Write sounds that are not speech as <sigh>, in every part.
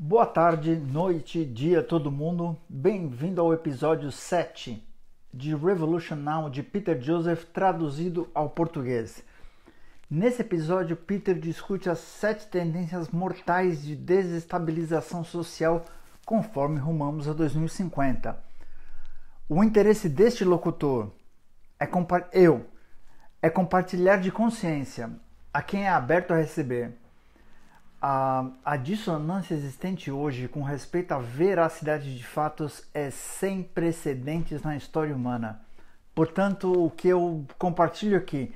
Boa tarde, noite, dia, todo mundo. Bem-vindo ao episódio 7 de Revolution Now de Peter Joseph, traduzido ao português. Nesse episódio, Peter discute as sete tendências mortais de desestabilização social conforme rumamos a 2050. O interesse deste locutor é eu é compartilhar de consciência a quem é aberto a receber a, a dissonância existente hoje com respeito à veracidade de fatos é sem precedentes na história humana. Portanto, o que eu compartilho aqui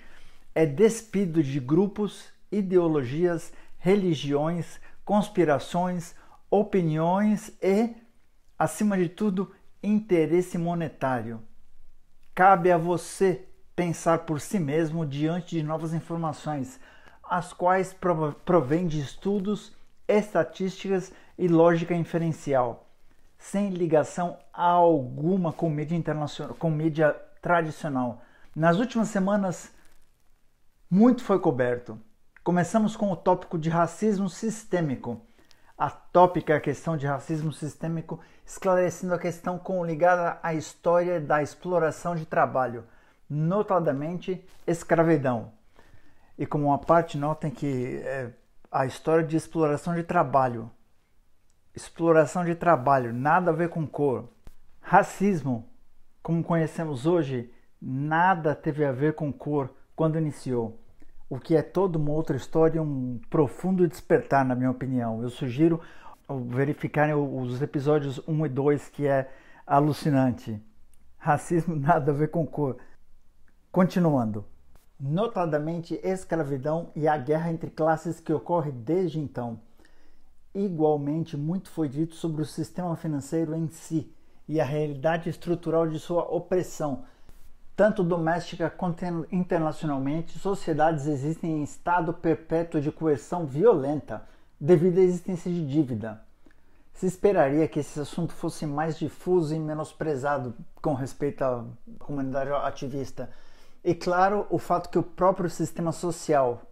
é despido de grupos, ideologias, religiões, conspirações, opiniões e, acima de tudo, interesse monetário. Cabe a você pensar por si mesmo diante de novas informações as quais provém de estudos, estatísticas e lógica inferencial, sem ligação alguma com mídia, internacional, com mídia tradicional. Nas últimas semanas, muito foi coberto. Começamos com o tópico de racismo sistêmico. A tópica é questão de racismo sistêmico, esclarecendo a questão com ligada à história da exploração de trabalho, notadamente escravidão. E como uma parte, notem que é a história de exploração de trabalho. Exploração de trabalho, nada a ver com cor. Racismo, como conhecemos hoje, nada teve a ver com cor quando iniciou. O que é toda uma outra história, um profundo despertar, na minha opinião. Eu sugiro verificarem os episódios 1 e 2, que é alucinante. Racismo <laughs> nada a ver com cor. Continuando notadamente escravidão e a guerra entre classes que ocorre desde então. Igualmente, muito foi dito sobre o sistema financeiro em si e a realidade estrutural de sua opressão. Tanto doméstica quanto internacionalmente, sociedades existem em estado perpétuo de coerção violenta devido à existência de dívida. Se esperaria que esse assunto fosse mais difuso e menosprezado com respeito à comunidade ativista, e claro, o fato que o próprio sistema social,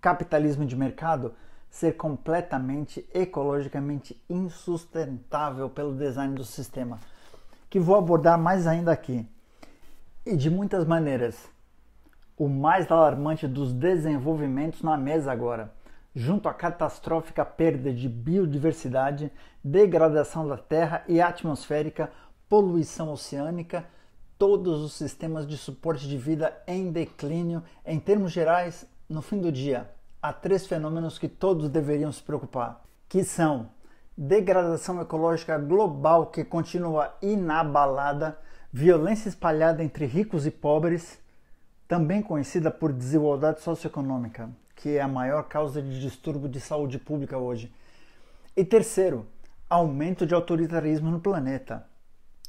capitalismo de mercado, ser completamente ecologicamente insustentável pelo design do sistema, que vou abordar mais ainda aqui. E de muitas maneiras. O mais alarmante dos desenvolvimentos na mesa agora, junto à catastrófica perda de biodiversidade, degradação da terra e atmosférica, poluição oceânica todos os sistemas de suporte de vida em declínio. Em termos gerais, no fim do dia, há três fenômenos que todos deveriam se preocupar, que são degradação ecológica global que continua inabalada, violência espalhada entre ricos e pobres, também conhecida por desigualdade socioeconômica, que é a maior causa de distúrbio de saúde pública hoje. E terceiro, aumento de autoritarismo no planeta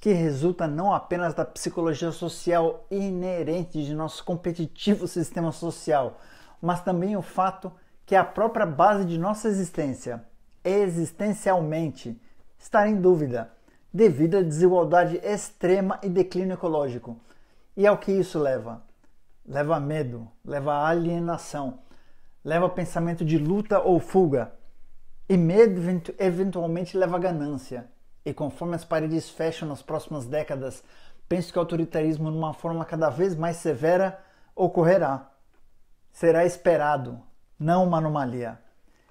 que resulta não apenas da psicologia social inerente de nosso competitivo sistema social, mas também o fato que a própria base de nossa existência, existencialmente, está em dúvida, devido à desigualdade extrema e declínio ecológico. E ao que isso leva? Leva a medo, leva a alienação, leva pensamento de luta ou fuga, e medo eventualmente leva a ganância, e conforme as paredes fecham nas próximas décadas, penso que o autoritarismo, numa forma cada vez mais severa, ocorrerá. Será esperado, não uma anomalia.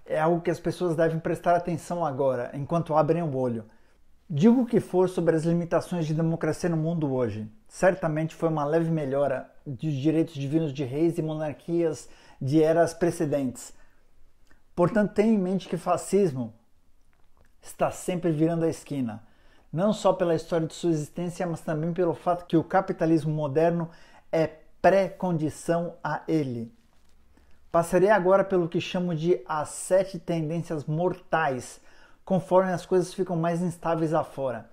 É algo que as pessoas devem prestar atenção agora, enquanto abrem o olho. Digo o que for sobre as limitações de democracia no mundo hoje. Certamente foi uma leve melhora dos direitos divinos de reis e monarquias de eras precedentes. Portanto, tenha em mente que fascismo, está sempre virando a esquina, não só pela história de sua existência, mas também pelo fato que o capitalismo moderno é pré-condição a ele. Passarei agora pelo que chamo de as sete tendências mortais, conforme as coisas ficam mais instáveis afora.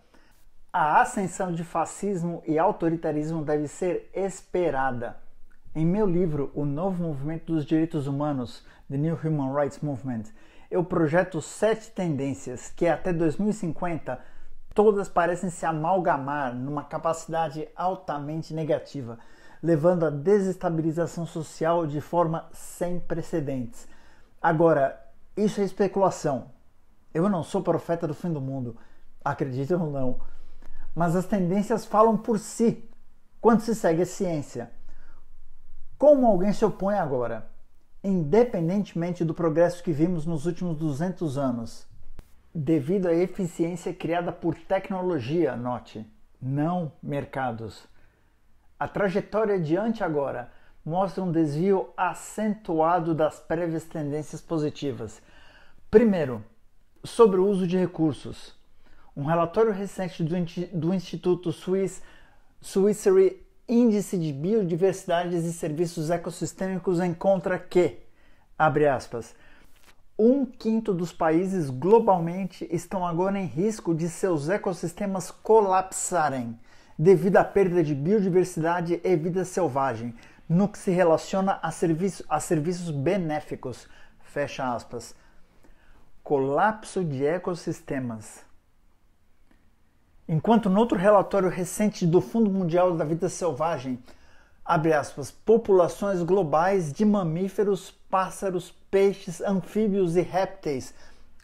A ascensão de fascismo e autoritarismo deve ser esperada. Em meu livro, O Novo Movimento dos Direitos Humanos, The New Human Rights Movement, eu projeto sete tendências que é até 2050 todas parecem se amalgamar numa capacidade altamente negativa, levando à desestabilização social de forma sem precedentes. Agora, isso é especulação. Eu não sou profeta do fim do mundo, acreditam ou não, mas as tendências falam por si quando se segue a ciência. Como alguém se opõe agora? independentemente do progresso que vimos nos últimos 200 anos, devido à eficiência criada por tecnologia, note, não mercados. A trajetória adiante agora mostra um desvio acentuado das prévias tendências positivas. Primeiro, sobre o uso de recursos. Um relatório recente do, do Instituto Swiss, Swissery Índice de Biodiversidades e Serviços Ecossistêmicos encontra que, abre aspas, um quinto dos países globalmente estão agora em risco de seus ecossistemas colapsarem devido à perda de biodiversidade e vida selvagem, no que se relaciona a, serviço, a serviços benéficos. Fecha aspas. Colapso de ecossistemas Enquanto no outro relatório recente do Fundo Mundial da Vida Selvagem, abre aspas, populações globais de mamíferos, pássaros, peixes, anfíbios e répteis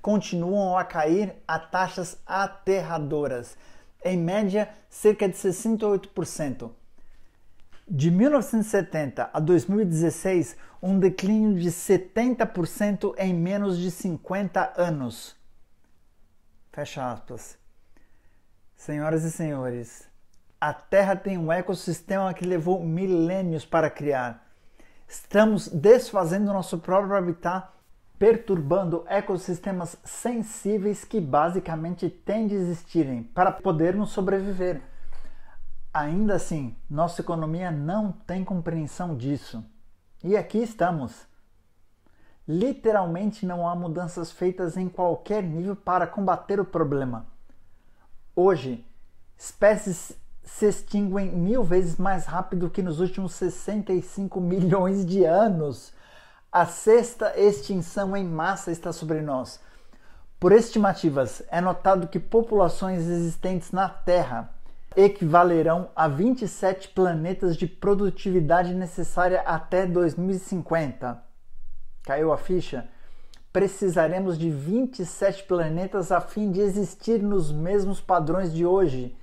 continuam a cair a taxas aterradoras, em média cerca de 68%. De 1970 a 2016, um declínio de 70% em menos de 50 anos. Fecha aspas. Senhoras e senhores, a Terra tem um ecossistema que levou milênios para criar. Estamos desfazendo nosso próprio habitat, perturbando ecossistemas sensíveis que basicamente têm de existirem para podermos sobreviver. Ainda assim, nossa economia não tem compreensão disso. E aqui estamos. Literalmente não há mudanças feitas em qualquer nível para combater o problema Hoje, espécies se extinguem mil vezes mais rápido que nos últimos 65 milhões de anos. A sexta extinção em massa está sobre nós. Por estimativas, é notado que populações existentes na Terra equivalerão a 27 planetas de produtividade necessária até 2050. Caiu a ficha? precisaremos de 27 planetas a fim de existir nos mesmos padrões de hoje.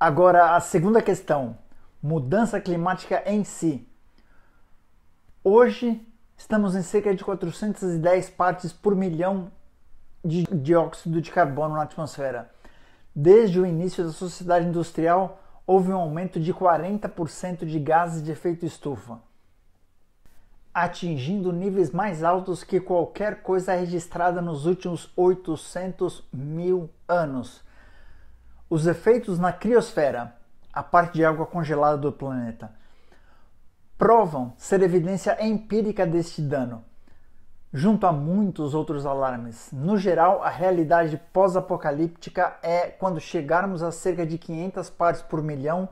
Agora, a segunda questão: mudança climática em si. Hoje, estamos em cerca de 410 partes por milhão de dióxido de carbono na atmosfera. Desde o início da sociedade industrial, houve um aumento de 40% de gases de efeito estufa atingindo níveis mais altos que qualquer coisa registrada nos últimos 800 mil anos. Os efeitos na criosfera, a parte de água congelada do planeta, provam ser evidência empírica deste dano, junto a muitos outros alarmes. No geral, a realidade pós-apocalíptica é quando chegarmos a cerca de 500 partes por milhão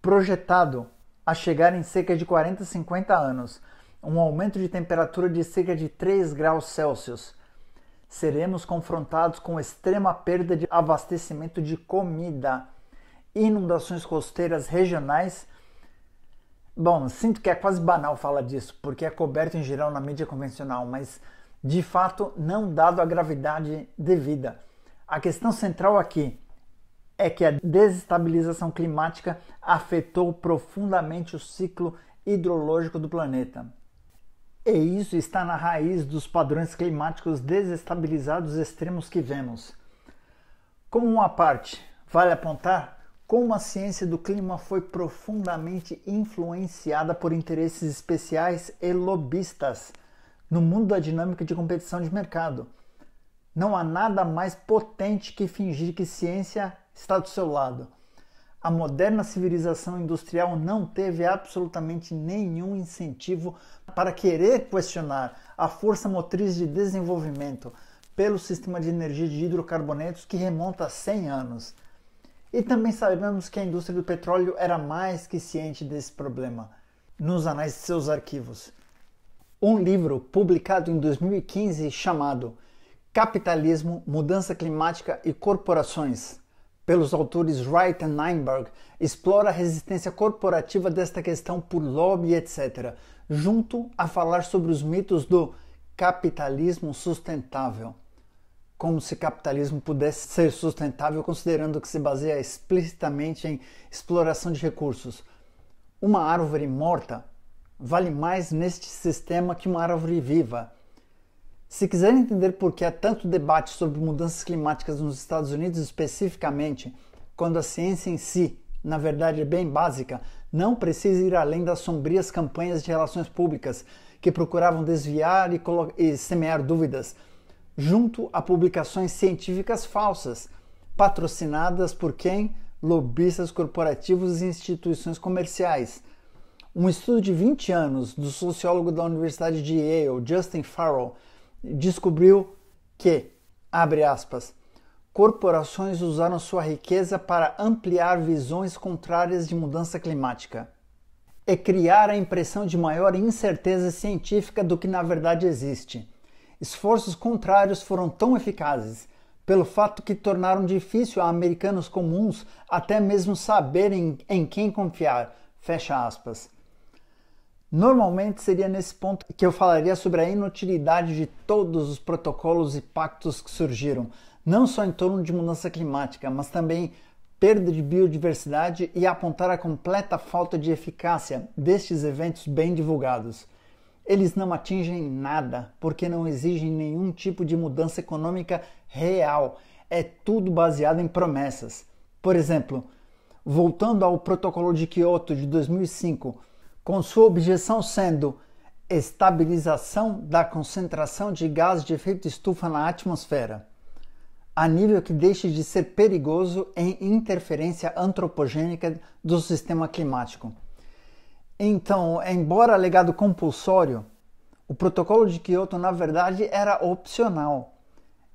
projetado a chegar em cerca de 40, 50 anos um aumento de temperatura de cerca de 3 graus Celsius. Seremos confrontados com extrema perda de abastecimento de comida, inundações costeiras regionais. Bom, sinto que é quase banal falar disso, porque é coberto em geral na mídia convencional, mas de fato não dado a gravidade devida. A questão central aqui é que a desestabilização climática afetou profundamente o ciclo hidrológico do planeta. E isso está na raiz dos padrões climáticos desestabilizados extremos que vemos. Como uma parte, vale apontar como a ciência do clima foi profundamente influenciada por interesses especiais e lobistas no mundo da dinâmica de competição de mercado. Não há nada mais potente que fingir que ciência está do seu lado a moderna civilização industrial não teve absolutamente nenhum incentivo para querer questionar a força motriz de desenvolvimento pelo sistema de energia de hidrocarbonetos que remonta a 100 anos. E também sabemos que a indústria do petróleo era mais que ciente desse problema, nos anais de seus arquivos. Um livro publicado em 2015 chamado Capitalismo, Mudança Climática e Corporações pelos autores Wright e Neinberg, explora a resistência corporativa desta questão por lobby, etc., junto a falar sobre os mitos do capitalismo sustentável. Como se capitalismo pudesse ser sustentável, considerando que se baseia explicitamente em exploração de recursos. Uma árvore morta vale mais neste sistema que uma árvore viva. Se quiser entender por que há tanto debate sobre mudanças climáticas nos Estados Unidos especificamente, quando a ciência em si, na verdade, é bem básica, não precisa ir além das sombrias campanhas de relações públicas que procuravam desviar e, e semear dúvidas, junto a publicações científicas falsas, patrocinadas por quem? Lobistas corporativos e instituições comerciais. Um estudo de 20 anos do sociólogo da Universidade de Yale, Justin Farrell, descobriu que, abre aspas, corporações usaram sua riqueza para ampliar visões contrárias de mudança climática e criar a impressão de maior incerteza científica do que na verdade existe. Esforços contrários foram tão eficazes pelo fato que tornaram difícil a americanos comuns até mesmo saberem em quem confiar. Fecha aspas. Normalmente seria nesse ponto que eu falaria sobre a inutilidade de todos os protocolos e pactos que surgiram, não só em torno de mudança climática, mas também perda de biodiversidade e apontar a completa falta de eficácia destes eventos bem divulgados. Eles não atingem nada, porque não exigem nenhum tipo de mudança econômica real. É tudo baseado em promessas. Por exemplo, voltando ao Protocolo de Kyoto de 2005, com sua objeção sendo estabilização da concentração de gases de efeito estufa na atmosfera, a nível que deixe de ser perigoso em interferência antropogênica do sistema climático. Então, embora legado compulsório, o protocolo de Kyoto na verdade era opcional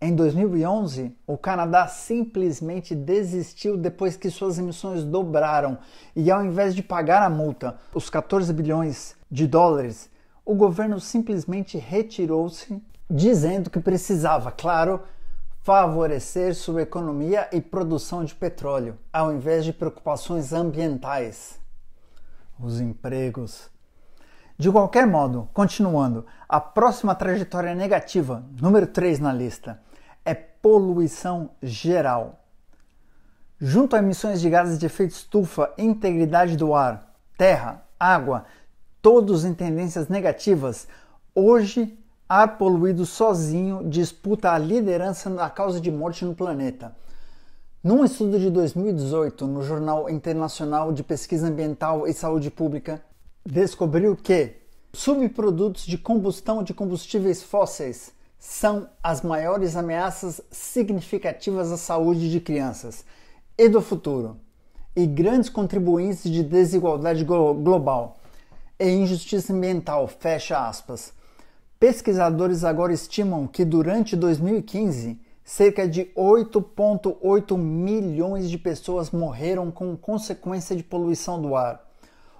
em 2011, o Canadá simplesmente desistiu depois que suas emissões dobraram e, ao invés de pagar a multa, os 14 bilhões de dólares, o governo simplesmente retirou-se, dizendo que precisava, claro, favorecer sua economia e produção de petróleo, ao invés de preocupações ambientais. Os empregos. De qualquer modo, continuando, a próxima trajetória negativa, número 3 na lista poluição geral. Junto a emissões de gases de efeito estufa, integridade do ar, terra, água, todos em tendências negativas, hoje ar poluído sozinho disputa a liderança na causa de morte no planeta. Num estudo de 2018 no Jornal Internacional de Pesquisa Ambiental e Saúde Pública, descobriu que subprodutos de combustão de combustíveis fósseis são as maiores ameaças significativas à saúde de crianças e do futuro, e grandes contribuintes de desigualdade global e injustiça ambiental. Fecha aspas. Pesquisadores agora estimam que durante 2015, cerca de 8,8 milhões de pessoas morreram com consequência de poluição do ar,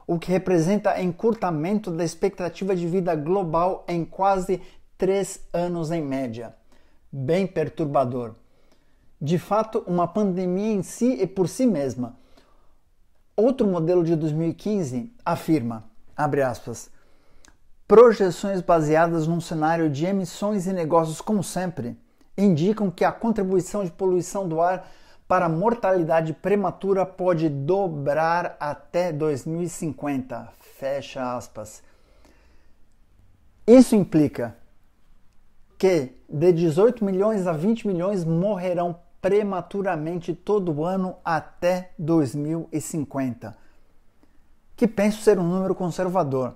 o que representa encurtamento da expectativa de vida global em quase três anos em média. Bem perturbador. De fato, uma pandemia em si e por si mesma. Outro modelo de 2015 afirma, abre aspas, projeções baseadas num cenário de emissões e negócios como sempre indicam que a contribuição de poluição do ar para a mortalidade prematura pode dobrar até 2050. Fecha aspas. Isso implica que de 18 milhões a 20 milhões morrerão prematuramente todo ano até 2050, que penso ser um número conservador.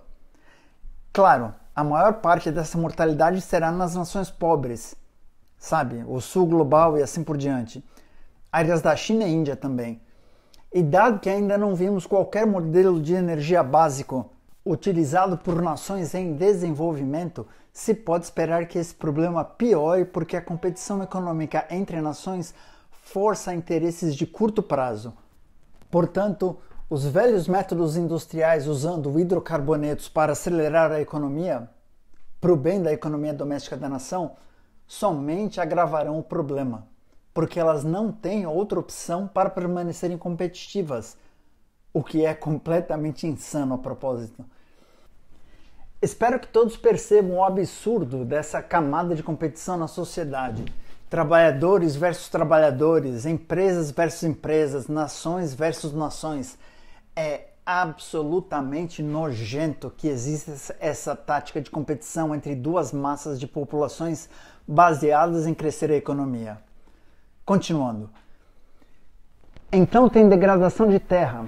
Claro, a maior parte dessa mortalidade será nas nações pobres, sabe? O sul global e assim por diante. Áreas da China e Índia também. E dado que ainda não vimos qualquer modelo de energia básico utilizado por nações em desenvolvimento, se pode esperar que esse problema piore porque a competição econômica entre nações força interesses de curto prazo. Portanto, os velhos métodos industriais usando hidrocarbonetos para acelerar a economia, para o bem da economia doméstica da nação, somente agravarão o problema, porque elas não têm outra opção para permanecerem competitivas, o que é completamente insano a propósito. Espero que todos percebam o absurdo dessa camada de competição na sociedade. Trabalhadores versus trabalhadores, empresas versus empresas, nações versus nações. É absolutamente nojento que exista essa tática de competição entre duas massas de populações baseadas em crescer a economia. Continuando. Então tem degradação de terra.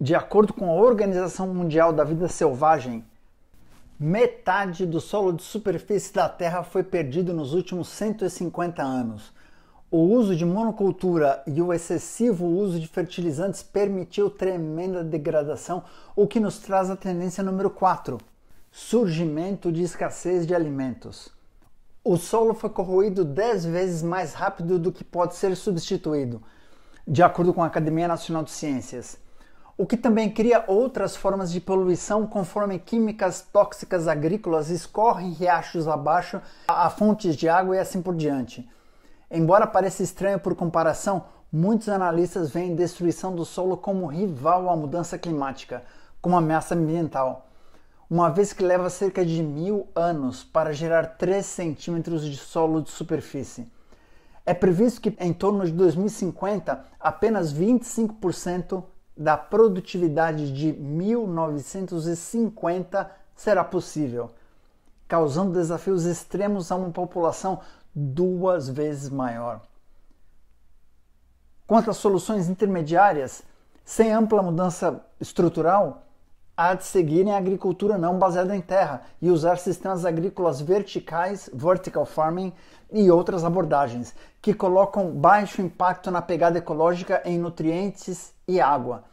De acordo com a Organização Mundial da Vida Selvagem, Metade do solo de superfície da Terra foi perdido nos últimos 150 anos. O uso de monocultura e o excessivo uso de fertilizantes permitiu tremenda degradação, o que nos traz a tendência número 4: surgimento de escassez de alimentos. O solo foi corroído 10 vezes mais rápido do que pode ser substituído, de acordo com a Academia Nacional de Ciências o que também cria outras formas de poluição, conforme químicas tóxicas agrícolas escorrem riachos abaixo a fontes de água e assim por diante. Embora pareça estranho por comparação, muitos analistas veem destruição do solo como rival à mudança climática, como ameaça ambiental, uma vez que leva cerca de mil anos para gerar 3 centímetros de solo de superfície. É previsto que em torno de 2050 apenas 25% da produtividade de 1950 será possível, causando desafios extremos a uma população duas vezes maior. Quanto às soluções intermediárias, sem ampla mudança estrutural, há de seguirem a agricultura não baseada em terra e usar sistemas agrícolas verticais, vertical farming e outras abordagens que colocam baixo impacto na pegada ecológica em nutrientes e água,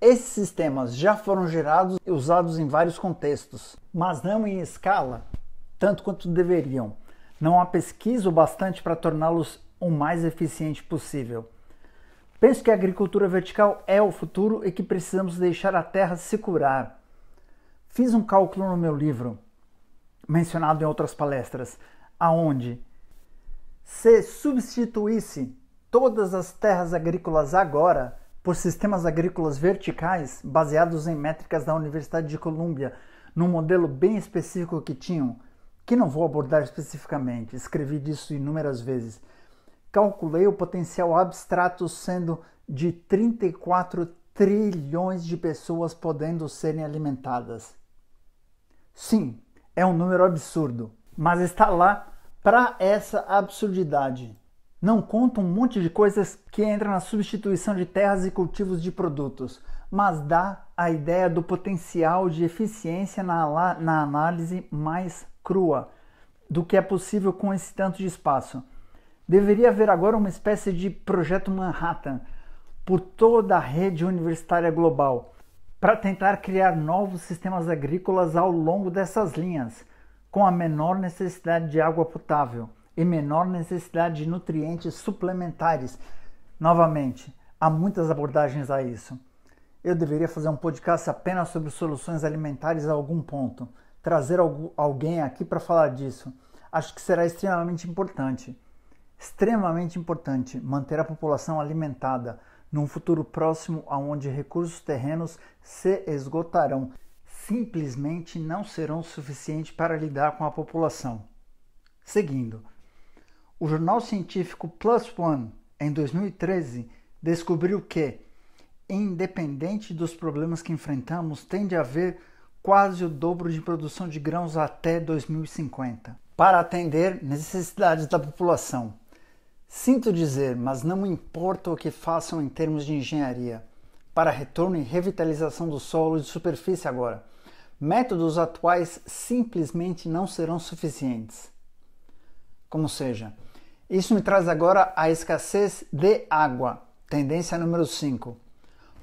esses sistemas já foram gerados e usados em vários contextos, mas não em escala, tanto quanto deveriam. Não há pesquisa o bastante para torná-los o mais eficiente possível. Penso que a agricultura vertical é o futuro e que precisamos deixar a terra se curar. Fiz um cálculo no meu livro, mencionado em outras palestras, aonde se substituísse todas as terras agrícolas agora, por sistemas agrícolas verticais baseados em métricas da Universidade de Colômbia, num modelo bem específico que tinham, que não vou abordar especificamente, escrevi disso inúmeras vezes. Calculei o potencial abstrato sendo de 34 trilhões de pessoas podendo serem alimentadas. Sim, é um número absurdo, mas está lá para essa absurdidade. Não conta um monte de coisas que entram na substituição de terras e cultivos de produtos, mas dá a ideia do potencial de eficiência na, na análise mais crua do que é possível com esse tanto de espaço. Deveria haver agora uma espécie de projeto Manhattan por toda a rede universitária global para tentar criar novos sistemas agrícolas ao longo dessas linhas, com a menor necessidade de água potável e menor necessidade de nutrientes suplementares. Novamente, há muitas abordagens a isso. Eu deveria fazer um podcast apenas sobre soluções alimentares a algum ponto, trazer alguém aqui para falar disso. Acho que será extremamente importante. Extremamente importante manter a população alimentada num futuro próximo aonde recursos terrenos se esgotarão, simplesmente não serão suficientes para lidar com a população. Seguindo, o jornal científico Plus One, em 2013, descobriu que, independente dos problemas que enfrentamos, tende a haver quase o dobro de produção de grãos até 2050, para atender necessidades da população. Sinto dizer, mas não importa o que façam em termos de engenharia, para retorno e revitalização do solo e de superfície agora. Métodos atuais simplesmente não serão suficientes. Como seja, isso me traz agora a escassez de água, tendência número 5.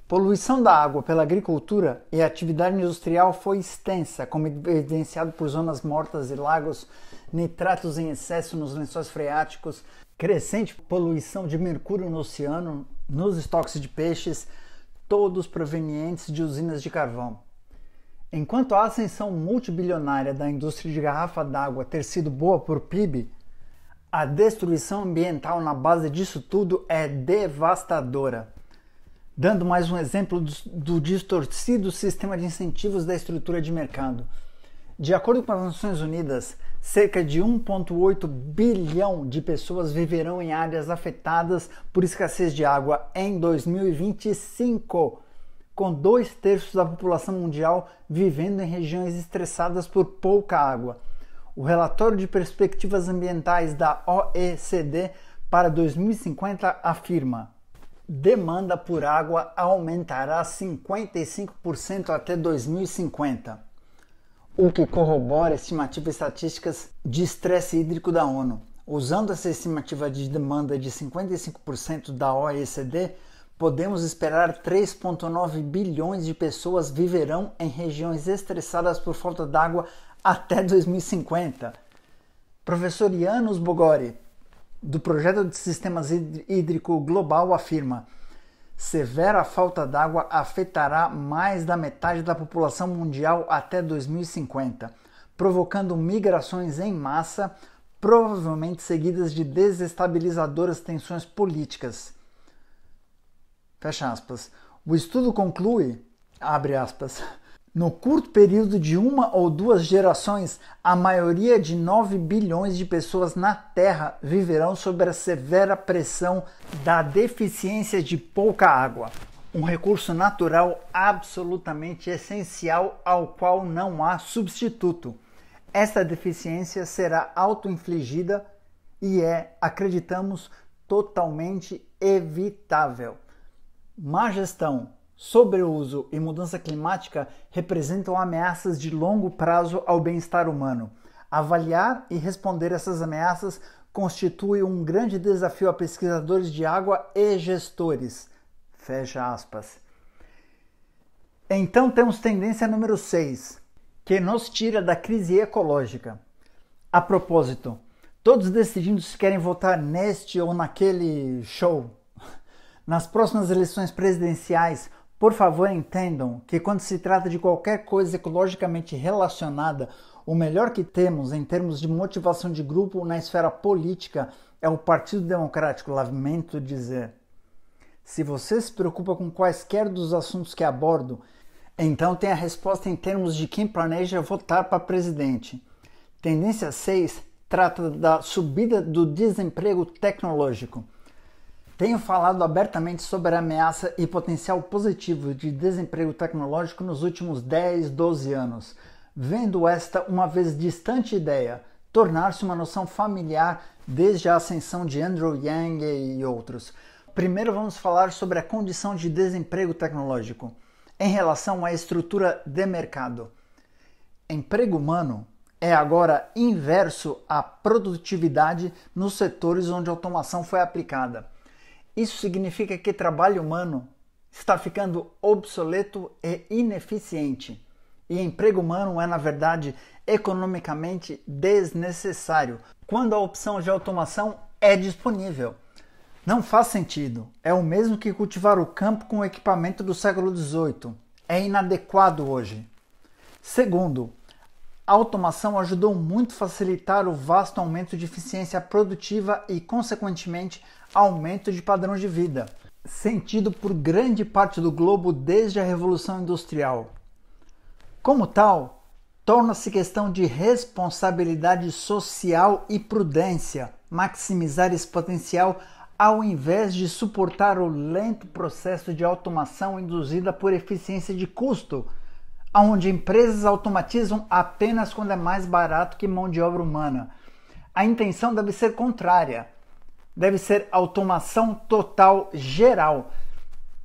Poluição da água pela agricultura e atividade industrial foi extensa, como evidenciado por zonas mortas e lagos, nitratos em excesso nos lençóis freáticos, crescente poluição de mercúrio no oceano, nos estoques de peixes, todos provenientes de usinas de carvão. Enquanto a ascensão multibilionária da indústria de garrafa d'água ter sido boa por PIB, a destruição ambiental na base disso tudo é devastadora. Dando mais um exemplo do, do distorcido sistema de incentivos da estrutura de mercado. De acordo com as Nações Unidas, cerca de 1,8 bilhão de pessoas viverão em áreas afetadas por escassez de água em 2025, com dois terços da população mundial vivendo em regiões estressadas por pouca água o relatório de perspectivas ambientais da OECD para 2050 afirma: demanda por água aumentará 55% até 2050, o que corrobora estimativas estatísticas de estresse hídrico da ONU. Usando essa estimativa de demanda de 55% da OECD, podemos esperar 3,9 bilhões de pessoas viverão em regiões estressadas por falta d'água até 2050. Professor Janos Bogori, do Projeto de Sistemas Hídrico Global, afirma: severa falta d'água afetará mais da metade da população mundial até 2050, provocando migrações em massa, provavelmente seguidas de desestabilizadoras tensões políticas. Fecha aspas. O estudo conclui, abre aspas, no curto período de uma ou duas gerações, a maioria de 9 bilhões de pessoas na Terra viverão sob a severa pressão da deficiência de pouca água, um recurso natural absolutamente essencial ao qual não há substituto. Esta deficiência será autoinfligida e é, acreditamos, totalmente evitável. Má gestão, sobreuso e mudança climática representam ameaças de longo prazo ao bem-estar humano. Avaliar e responder essas ameaças constitui um grande desafio a pesquisadores de água e gestores. Fecha aspas. Então temos tendência número 6, que nos tira da crise ecológica. A propósito, todos decidindo se querem votar neste ou naquele show. Nas próximas eleições presidenciais, por favor, entendam que quando se trata de qualquer coisa ecologicamente relacionada, o melhor que temos em termos de motivação de grupo na esfera política é o Partido Democrático, lamento dizer. Se você se preocupa com quaisquer dos assuntos que abordo, então tem a resposta em termos de quem planeja votar para presidente. Tendência 6 trata da subida do desemprego tecnológico. Tenho falado abertamente sobre a ameaça e potencial positivo de desemprego tecnológico nos últimos 10, 12 anos, vendo esta uma vez distante ideia tornar-se uma noção familiar desde a ascensão de Andrew Yang e outros. Primeiro vamos falar sobre a condição de desemprego tecnológico em relação à estrutura de mercado. Emprego humano é agora inverso à produtividade nos setores onde a automação foi aplicada. Isso significa que trabalho humano está ficando obsoleto e ineficiente. E emprego humano é, na verdade, economicamente desnecessário quando a opção de automação é disponível. Não faz sentido. É o mesmo que cultivar o campo com o equipamento do século XVIII. É inadequado hoje. Segundo, a automação ajudou muito a facilitar o vasto aumento de eficiência produtiva e, consequentemente, aumento de padrão de vida, sentido por grande parte do globo desde a Revolução Industrial. Como tal, torna-se questão de responsabilidade social e prudência maximizar esse potencial ao invés de suportar o lento processo de automação induzida por eficiência de custo, onde empresas automatizam apenas quando é mais barato que mão de obra humana. A intenção deve ser contrária deve ser automação total geral.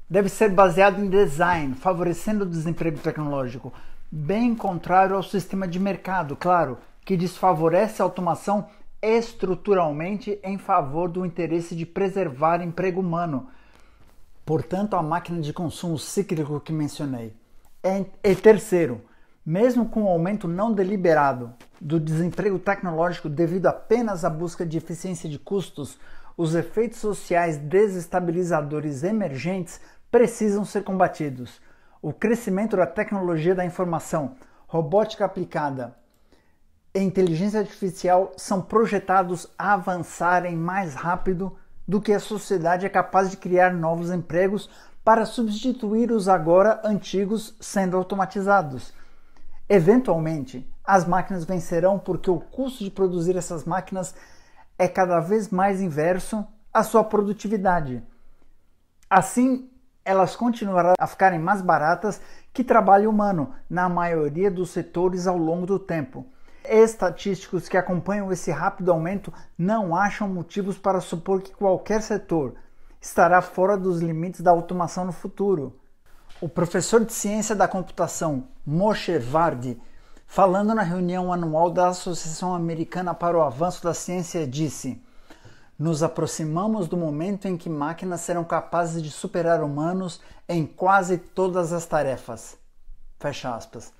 Deve ser baseado em design, favorecendo o desemprego tecnológico, bem contrário ao sistema de mercado, claro, que desfavorece a automação estruturalmente em favor do interesse de preservar emprego humano. Portanto, a máquina de consumo cíclico que mencionei. E terceiro, mesmo com o aumento não deliberado do desemprego tecnológico devido apenas à busca de eficiência de custos, os efeitos sociais desestabilizadores emergentes precisam ser combatidos. O crescimento da tecnologia da informação, robótica aplicada e inteligência artificial são projetados a avançarem mais rápido do que a sociedade é capaz de criar novos empregos para substituir os agora antigos sendo automatizados. Eventualmente, as máquinas vencerão porque o custo de produzir essas máquinas é cada vez mais inverso à sua produtividade. Assim, elas continuarão a ficarem mais baratas que trabalho humano na maioria dos setores ao longo do tempo. Estatísticos que acompanham esse rápido aumento não acham motivos para supor que qualquer setor estará fora dos limites da automação no futuro. O professor de ciência da computação Moshe Vardi falando na reunião anual da Associação Americana para o Avanço da Ciência, disse: Nos aproximamos do momento em que máquinas serão capazes de superar humanos em quase todas as tarefas. Fecha aspas.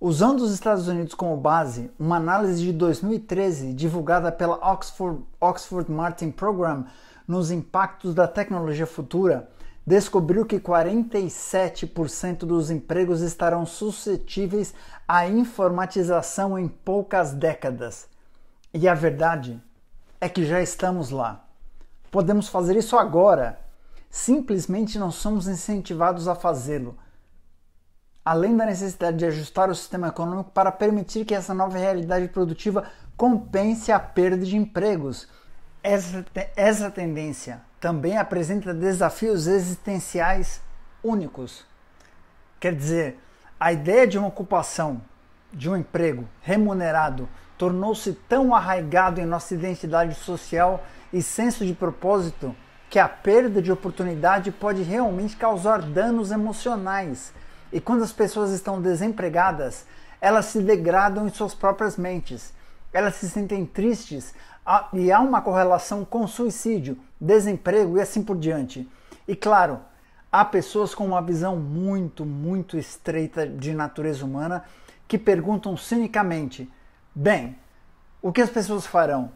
Usando os Estados Unidos como base, uma análise de 2013 divulgada pela Oxford, Oxford Martin Program nos impactos da tecnologia futura descobriu que 47% dos empregos estarão suscetíveis à informatização em poucas décadas. E a verdade é que já estamos lá. Podemos fazer isso agora. Simplesmente não somos incentivados a fazê-lo. Além da necessidade de ajustar o sistema econômico para permitir que essa nova realidade produtiva compense a perda de empregos. Essa, essa tendência também apresenta desafios existenciais únicos. Quer dizer, a ideia de uma ocupação, de um emprego remunerado, tornou-se tão arraigado em nossa identidade social e senso de propósito que a perda de oportunidade pode realmente causar danos emocionais. E quando as pessoas estão desempregadas, elas se degradam em suas próprias mentes. Elas se sentem tristes e há uma correlação com suicídio, desemprego e assim por diante. E claro, há pessoas com uma visão muito, muito estreita de natureza humana que perguntam cinicamente: bem, o que as pessoas farão?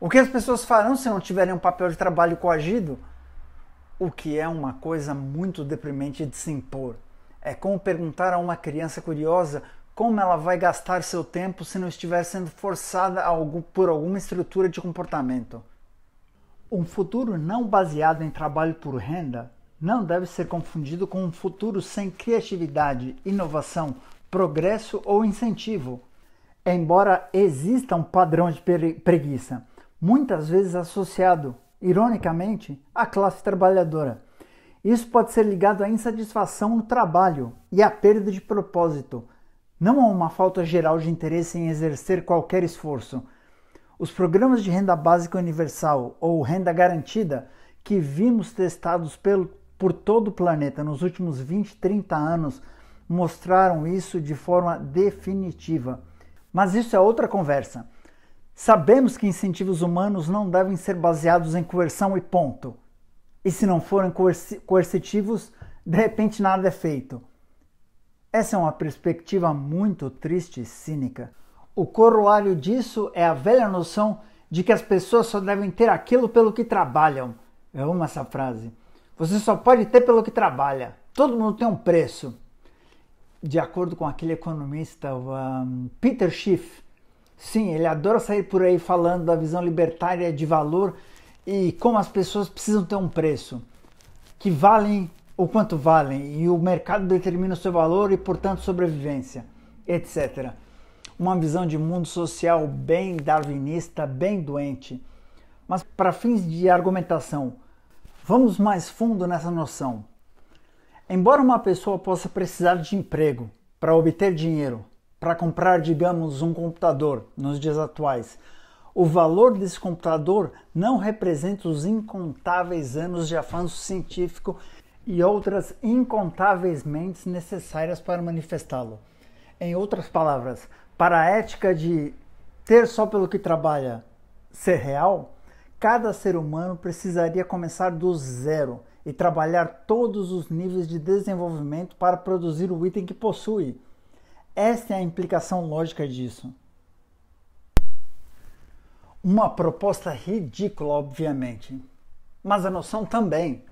O que as pessoas farão se não tiverem um papel de trabalho coagido? O que é uma coisa muito deprimente de se impor. É como perguntar a uma criança curiosa como ela vai gastar seu tempo se não estiver sendo forçada por alguma estrutura de comportamento? Um futuro não baseado em trabalho por renda não deve ser confundido com um futuro sem criatividade, inovação, progresso ou incentivo. Embora exista um padrão de preguiça, muitas vezes associado, ironicamente, à classe trabalhadora. Isso pode ser ligado à insatisfação no trabalho e à perda de propósito, não há uma falta geral de interesse em exercer qualquer esforço. Os programas de renda básica universal ou renda garantida, que vimos testados pelo, por todo o planeta nos últimos 20, 30 anos, mostraram isso de forma definitiva. Mas isso é outra conversa. Sabemos que incentivos humanos não devem ser baseados em coerção e ponto. E se não forem coercitivos, de repente nada é feito. Essa é uma perspectiva muito triste e cínica. O corolário disso é a velha noção de que as pessoas só devem ter aquilo pelo que trabalham. Eu é amo essa frase. Você só pode ter pelo que trabalha. Todo mundo tem um preço. De acordo com aquele economista um, Peter Schiff, sim, ele adora sair por aí falando da visão libertária de valor e como as pessoas precisam ter um preço, que valem o quanto valem e o mercado determina o seu valor e, portanto, sobrevivência, etc. Uma visão de mundo social bem darwinista, bem doente. Mas, para fins de argumentação, vamos mais fundo nessa noção. Embora uma pessoa possa precisar de emprego para obter dinheiro, para comprar, digamos, um computador nos dias atuais, o valor desse computador não representa os incontáveis anos de avanço científico e outras incontáveis necessárias para manifestá-lo. Em outras palavras, para a ética de ter só pelo que trabalha ser real, cada ser humano precisaria começar do zero e trabalhar todos os níveis de desenvolvimento para produzir o item que possui. Esta é a implicação lógica disso. Uma proposta ridícula, obviamente, mas a noção também.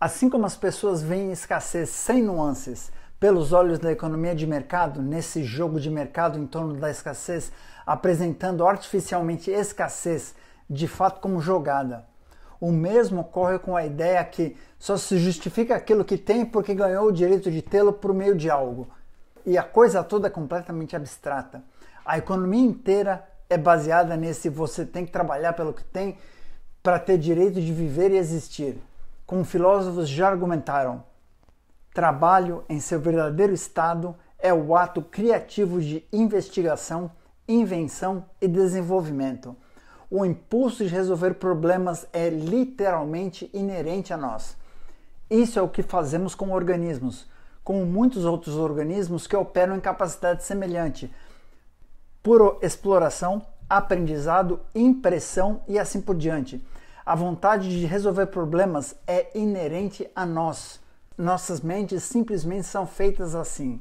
Assim como as pessoas veem escassez sem nuances pelos olhos da economia de mercado, nesse jogo de mercado em torno da escassez, apresentando artificialmente escassez de fato como jogada. O mesmo ocorre com a ideia que só se justifica aquilo que tem porque ganhou o direito de tê-lo por meio de algo. E a coisa toda é completamente abstrata. A economia inteira é baseada nesse você tem que trabalhar pelo que tem para ter direito de viver e existir como filósofos já argumentaram, trabalho em seu verdadeiro estado é o ato criativo de investigação, invenção e desenvolvimento. O impulso de resolver problemas é literalmente inerente a nós. Isso é o que fazemos com organismos, como muitos outros organismos que operam em capacidade semelhante, por exploração, aprendizado, impressão e assim por diante. A vontade de resolver problemas é inerente a nós. Nossas mentes simplesmente são feitas assim.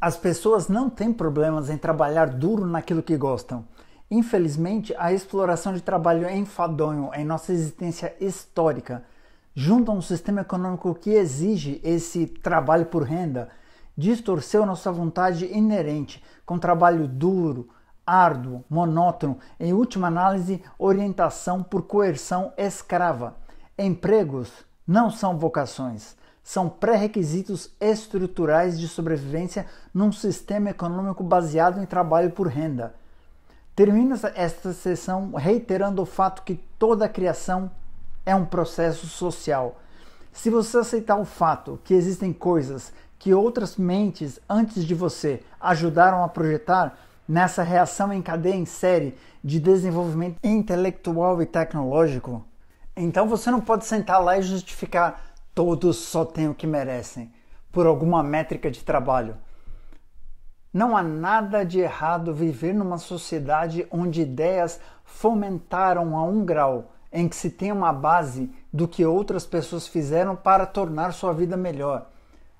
As pessoas não têm problemas em trabalhar duro naquilo que gostam. Infelizmente, a exploração de trabalho é enfadonho em nossa existência histórica, junto a um sistema econômico que exige esse trabalho por renda, distorceu nossa vontade inerente com trabalho duro, árduo, monótono, em última análise, orientação por coerção escrava. Empregos não são vocações, são pré-requisitos estruturais de sobrevivência num sistema econômico baseado em trabalho por renda. Termina esta sessão reiterando o fato que toda criação é um processo social. Se você aceitar o fato que existem coisas que outras mentes antes de você ajudaram a projetar, nessa reação em cadeia em série de desenvolvimento intelectual e tecnológico? Então você não pode sentar lá e justificar todos só têm o que merecem por alguma métrica de trabalho. Não há nada de errado viver numa sociedade onde ideias fomentaram a um grau em que se tem uma base do que outras pessoas fizeram para tornar sua vida melhor.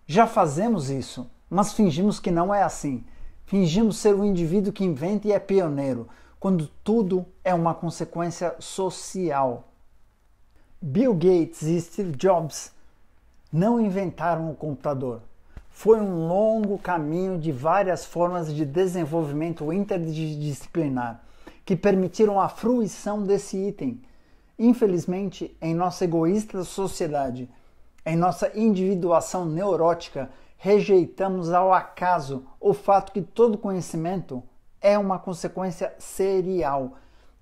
Já fazemos isso, mas fingimos que não é assim. Fingimos ser o indivíduo que inventa e é pioneiro, quando tudo é uma consequência social. Bill Gates e Steve Jobs não inventaram o computador. Foi um longo caminho de várias formas de desenvolvimento interdisciplinar que permitiram a fruição desse item. Infelizmente, em nossa egoísta sociedade, em nossa individuação neurótica, rejeitamos ao acaso o fato que todo conhecimento é uma consequência serial.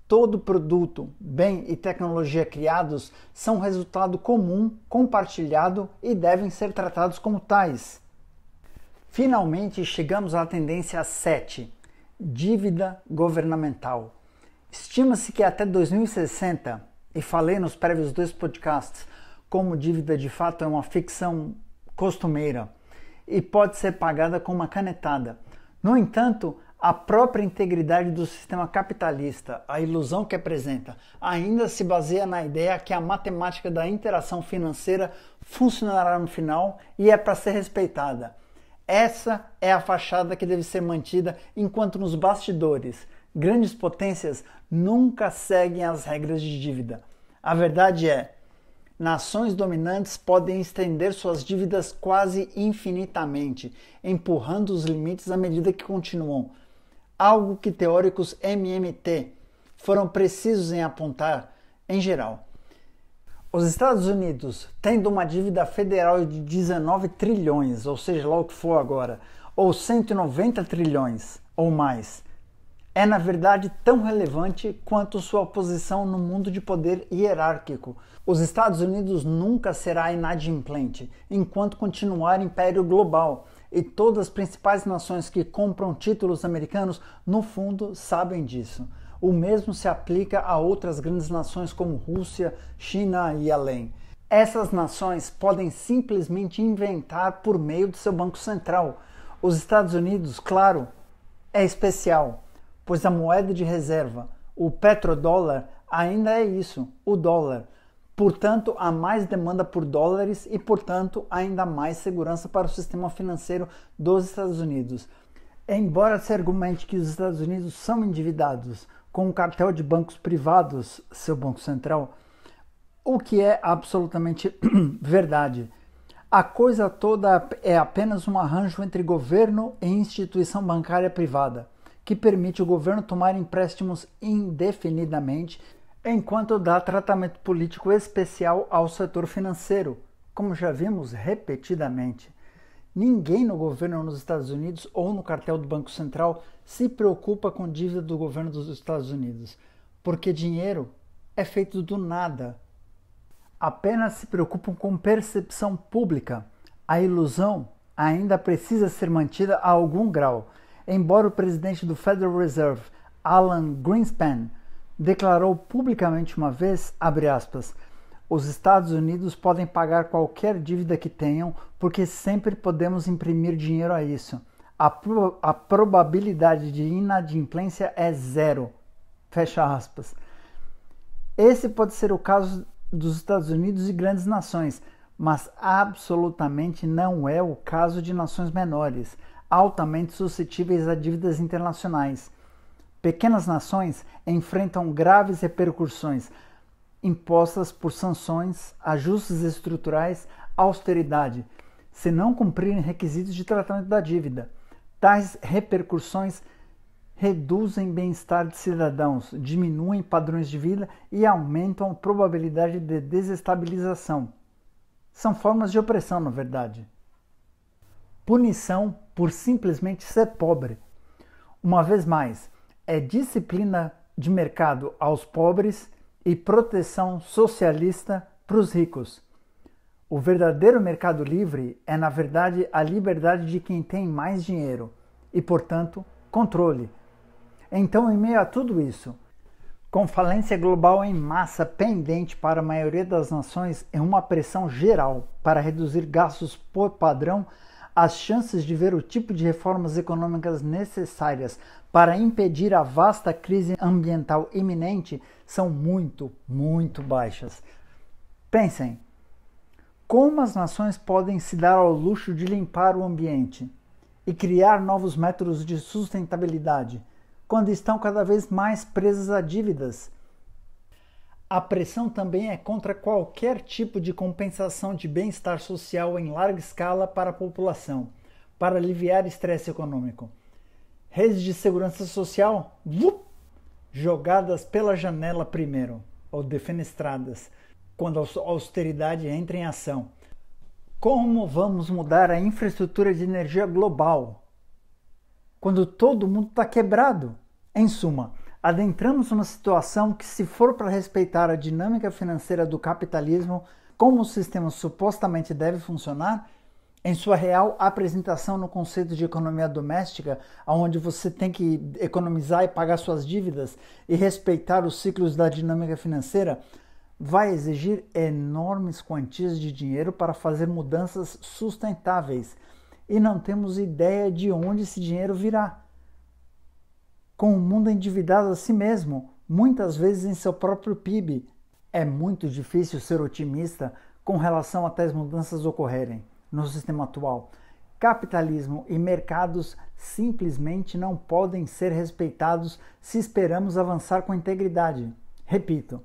Todo produto, bem e tecnologia criados são resultado comum, compartilhado e devem ser tratados como tais. Finalmente, chegamos à tendência 7, dívida governamental. Estima-se que até 2060, e falei nos prévios dois podcasts como dívida de fato é uma ficção costumeira, e pode ser pagada com uma canetada. No entanto, a própria integridade do sistema capitalista, a ilusão que apresenta, ainda se baseia na ideia que a matemática da interação financeira funcionará no final e é para ser respeitada. Essa é a fachada que deve ser mantida enquanto nos bastidores grandes potências nunca seguem as regras de dívida. A verdade é, nações dominantes podem estender suas dívidas quase infinitamente, empurrando os limites à medida que continuam. Algo que teóricos MMT foram precisos em apontar em geral. Os Estados Unidos, tendo uma dívida federal de 19 trilhões, ou seja, lá o que for agora, ou 190 trilhões ou mais, é na verdade tão relevante quanto sua posição no mundo de poder hierárquico. Os Estados Unidos nunca será inadimplente enquanto continuar império global, e todas as principais nações que compram títulos americanos, no fundo, sabem disso. O mesmo se aplica a outras grandes nações como Rússia, China e além. Essas nações podem simplesmente inventar por meio do seu Banco Central. Os Estados Unidos, claro, é especial pois a moeda de reserva, o petrodólar, ainda é isso, o dólar. Portanto, há mais demanda por dólares e, portanto, ainda mais segurança para o sistema financeiro dos Estados Unidos. Embora se argumente que os Estados Unidos são endividados com um cartel de bancos privados, seu Banco Central, o que é absolutamente <clears throat> verdade. A coisa toda é apenas um arranjo entre governo e instituição bancária privada que permite o governo tomar empréstimos indefinidamente, enquanto dá tratamento político especial ao setor financeiro, como já vimos repetidamente. Ninguém no governo nos Estados Unidos ou no cartel do Banco Central se preocupa com dívida do governo dos Estados Unidos, porque dinheiro é feito do nada. Apenas se preocupam com percepção pública. A ilusão ainda precisa ser mantida a algum grau embora o presidente do Federal Reserve, Alan Greenspan, declarou publicamente uma vez, aspas, os Estados Unidos podem pagar qualquer dívida que tenham, porque sempre podemos imprimir dinheiro a isso. A, pro a probabilidade de inadimplência é zero. Fecha aspas. Esse pode ser o caso dos Estados Unidos e grandes nações, mas absolutamente não é o caso de nações menores altamente suscetíveis a dívidas internacionais. Pequenas nações enfrentam graves repercussões impostas por sanções, ajustes estruturais, austeridade, se não cumprirem requisitos de tratamento da dívida. Tais repercussões reduzem bem-estar de cidadãos, diminuem padrões de vida e aumentam a probabilidade de desestabilização. São formas de opressão, na verdade. Punição por simplesmente ser pobre. Uma vez mais, é disciplina de mercado aos pobres e proteção socialista para os ricos. O verdadeiro mercado livre é, na verdade, a liberdade de quem tem mais dinheiro e, portanto, controle. Então, em meio a tudo isso, com falência global em massa pendente para a maioria das nações e uma pressão geral para reduzir gastos por padrão, as chances de ver o tipo de reformas econômicas necessárias para impedir a vasta crise ambiental iminente são muito, muito baixas. Pensem, como as nações podem se dar ao luxo de limpar o ambiente e criar novos métodos de sustentabilidade quando estão cada vez mais presas a dívidas? A pressão também é contra qualquer tipo de compensação de bem-estar social em larga escala para a população, para aliviar estresse econômico. Redes de segurança social, vup, jogadas pela janela primeiro, ou defenestradas, quando a austeridade entra em ação. Como vamos mudar a infraestrutura de energia global? Quando todo mundo está quebrado. Em suma, adentramos uma situação que, se for para respeitar a dinâmica financeira do capitalismo, como o sistema supostamente deve funcionar, em sua real apresentação no conceito de economia doméstica, onde você tem que economizar e pagar suas dívidas e respeitar os ciclos da dinâmica financeira, vai exigir enormes quantias de dinheiro para fazer mudanças sustentáveis. E não temos ideia de onde esse dinheiro virá com o mundo endividado a si mesmo, muitas vezes em seu próprio PIB. É muito difícil ser otimista com relação a tais mudanças ocorrerem no sistema atual. Capitalismo e mercados simplesmente não podem ser respeitados se esperamos avançar com integridade. Repito,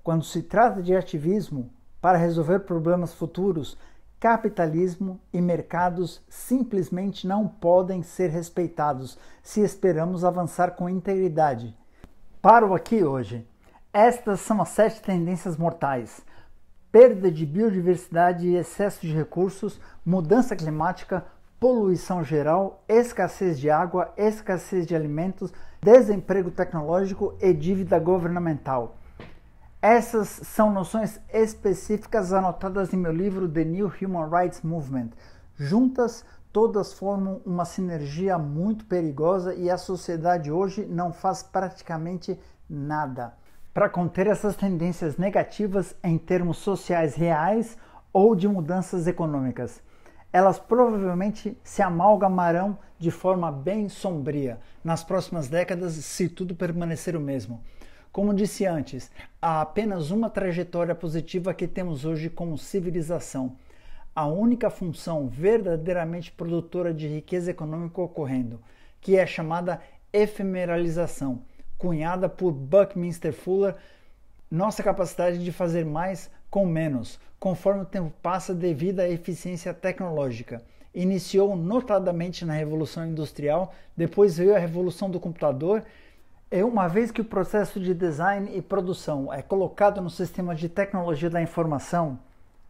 quando se trata de ativismo para resolver problemas futuros, capitalismo e mercados simplesmente não podem ser respeitados se esperamos avançar com integridade. Paro aqui hoje. Estas são as sete tendências mortais: perda de biodiversidade e excesso de recursos, mudança climática, poluição geral, escassez de água, escassez de alimentos, desemprego tecnológico e dívida governamental. Essas são noções específicas anotadas em meu livro The New Human Rights Movement. Juntas, todas formam uma sinergia muito perigosa e a sociedade hoje não faz praticamente nada para conter essas tendências negativas em termos sociais reais ou de mudanças econômicas. Elas provavelmente se amalgamarão de forma bem sombria nas próximas décadas se tudo permanecer o mesmo. Como disse antes, há apenas uma trajetória positiva que temos hoje como civilização. A única função verdadeiramente produtora de riqueza econômica ocorrendo, que é chamada efemeralização, cunhada por Buckminster Fuller, nossa capacidade de fazer mais com menos, conforme o tempo passa devido à eficiência tecnológica iniciou notadamente na Revolução Industrial, depois veio a Revolução do Computador é uma vez que o processo de design e produção é colocado no sistema de tecnologia da informação,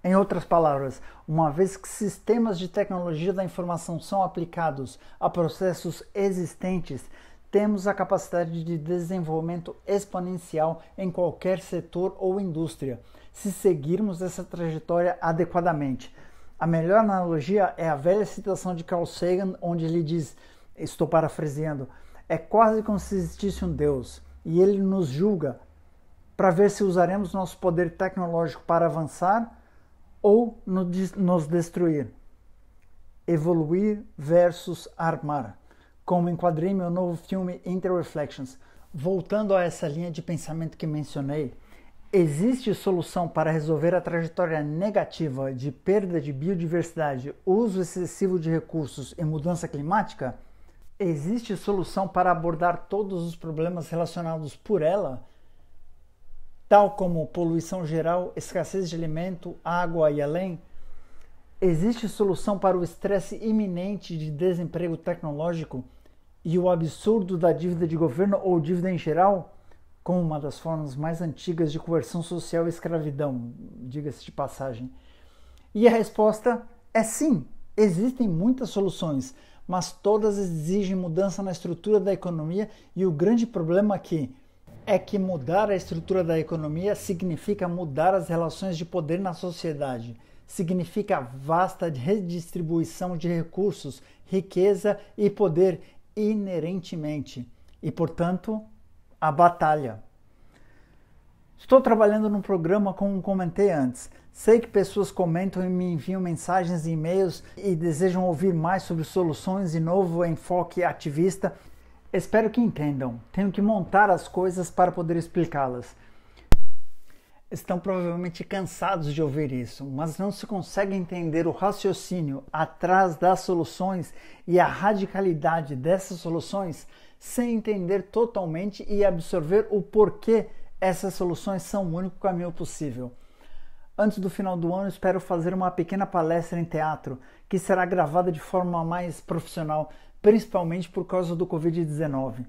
em outras palavras, uma vez que sistemas de tecnologia da informação são aplicados a processos existentes, temos a capacidade de desenvolvimento exponencial em qualquer setor ou indústria, se seguirmos essa trajetória adequadamente. A melhor analogia é a velha citação de Carl Sagan, onde ele diz, estou parafraseando, é quase como se existisse um Deus e ele nos julga para ver se usaremos nosso poder tecnológico para avançar ou nos destruir. Evoluir versus armar, como enquadrei meu novo filme Inter Reflections. Voltando a essa linha de pensamento que mencionei, existe solução para resolver a trajetória negativa de perda de biodiversidade, uso excessivo de recursos e mudança climática? existe solução para abordar todos os problemas relacionados por ela, tal como poluição geral, escassez de alimento, água e além? Existe solução para o estresse iminente de desemprego tecnológico e o absurdo da dívida de governo ou dívida em geral, como uma das formas mais antigas de coerção social e escravidão, diga-se de passagem? E a resposta é sim, existem muitas soluções mas todas exigem mudança na estrutura da economia e o grande problema aqui é que mudar a estrutura da economia significa mudar as relações de poder na sociedade, significa vasta redistribuição de recursos, riqueza e poder inerentemente, e portanto, a batalha. Estou trabalhando num programa, como comentei antes, Sei que pessoas comentam e me enviam mensagens e e-mails e desejam ouvir mais sobre soluções e novo enfoque ativista. Espero que entendam. Tenho que montar as coisas para poder explicá-las. Estão provavelmente cansados de ouvir isso, mas não se consegue entender o raciocínio atrás das soluções e a radicalidade dessas soluções sem entender totalmente e absorver o porquê essas soluções são o único caminho possível. Antes do final do ano, espero fazer uma pequena palestra em teatro, que será gravada de forma mais profissional, principalmente por causa do Covid-19.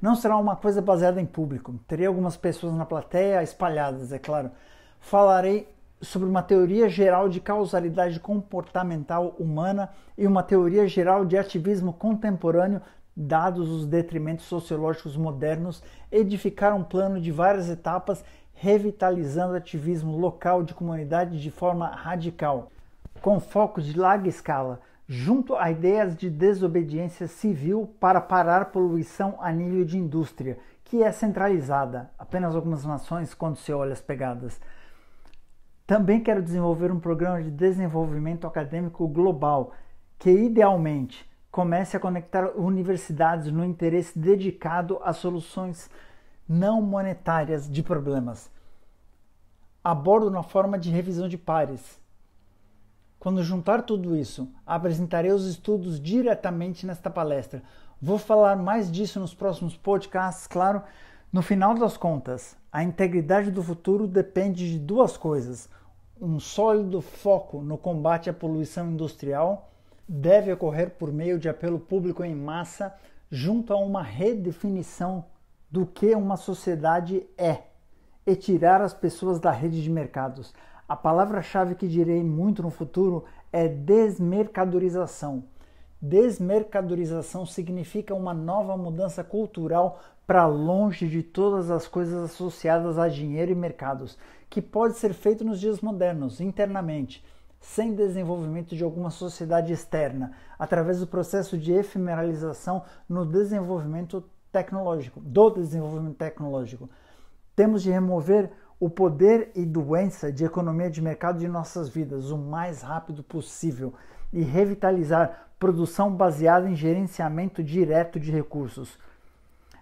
Não será uma coisa baseada em público, terei algumas pessoas na plateia espalhadas, é claro. Falarei sobre uma teoria geral de causalidade comportamental humana e uma teoria geral de ativismo contemporâneo, dados os detrimentos sociológicos modernos, edificar um plano de várias etapas revitalizando o ativismo local de comunidade de forma radical, com focos de larga escala, junto a ideias de desobediência civil para parar poluição a nível de indústria, que é centralizada, apenas algumas nações quando se olha as pegadas. Também quero desenvolver um programa de desenvolvimento acadêmico global, que idealmente comece a conectar universidades no interesse dedicado a soluções não monetárias de problemas. Abordo na forma de revisão de pares. Quando juntar tudo isso, apresentarei os estudos diretamente nesta palestra. Vou falar mais disso nos próximos podcasts, claro. No final das contas, a integridade do futuro depende de duas coisas: um sólido foco no combate à poluição industrial deve ocorrer por meio de apelo público em massa, junto a uma redefinição do que uma sociedade é e tirar as pessoas da rede de mercados. A palavra-chave que direi muito no futuro é desmercadorização. Desmercadorização significa uma nova mudança cultural para longe de todas as coisas associadas a dinheiro e mercados, que pode ser feito nos dias modernos, internamente, sem desenvolvimento de alguma sociedade externa, através do processo de efemeralização no desenvolvimento tecnológico, do desenvolvimento tecnológico. Temos de remover o poder e doença de economia de mercado de nossas vidas o mais rápido possível e revitalizar produção baseada em gerenciamento direto de recursos.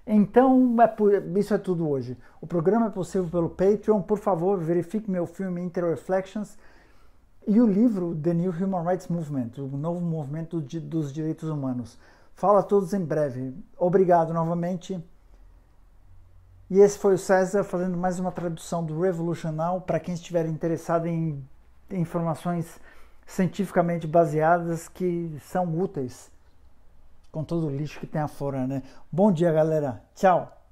Então, é por, isso é tudo hoje. O programa é possível pelo Patreon. Por favor, verifique meu filme Inter Reflections e o livro The New Human Rights Movement, o novo movimento de, dos direitos humanos. Fala a todos em breve. Obrigado novamente. E esse foi o César fazendo mais uma tradução do Revolucional. Para quem estiver interessado em informações cientificamente baseadas que são úteis, com todo o lixo que tem afora, né? Bom dia, galera. Tchau.